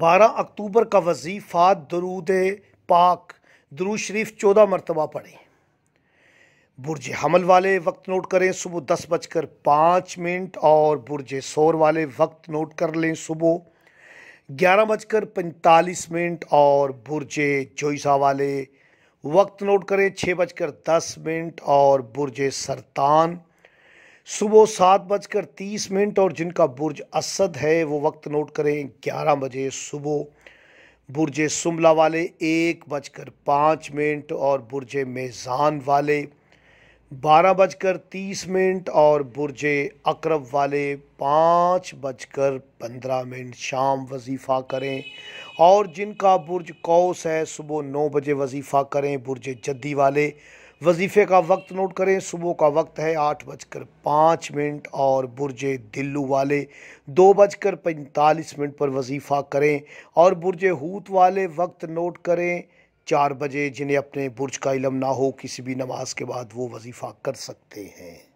बारह अक्टूबर का वजीफ़ा दरूद पाक दरू शरीफ चौदह मरतबा पढ़ें बुरज हमल वाले वक्त नोट करें सुबह दस बजकर पाँच मिनट और बुरज शोर वाले वक्त नोट कर लें सुबह ग्यारह बजकर पैंतालीस मिनट और बुरज जोईसा वाले वक्त नोट करें छः बजकर दस मिनट और बुरज सरतान सुबह सात बजकर तीस मिनट और जिनका बुर्ज असद है वो वक्त नोट करें ग्यारह बजे सुबह बुर्ज शुमला वाले एक बजकर पाँच मिनट और बुर्ज मेज़ान वाले बारह बजकर तीस मिनट और बुर्ज अकरब वाले पाँच बजकर पंद्रह मिनट शाम वजीफ़ा करें और जिनका बुर्ज कौस है सुबह नौ बजे वजीफ़ा करें बुर्ज जद्दी वाले वजीफ़े का वक्त नोट करें सुबह का वक्त है आठ बजकर पाँच मिनट और बुरज दिल्लू वाले दो बजकर पैंतालीस मिनट पर वजीफ़ा करें और बुरज हूत वाले वक्त नोट करें चार बजे जिन्हें अपने बुरज का इलम ना हो किसी भी नमाज के बाद वो वजीफ़ा कर सकते हैं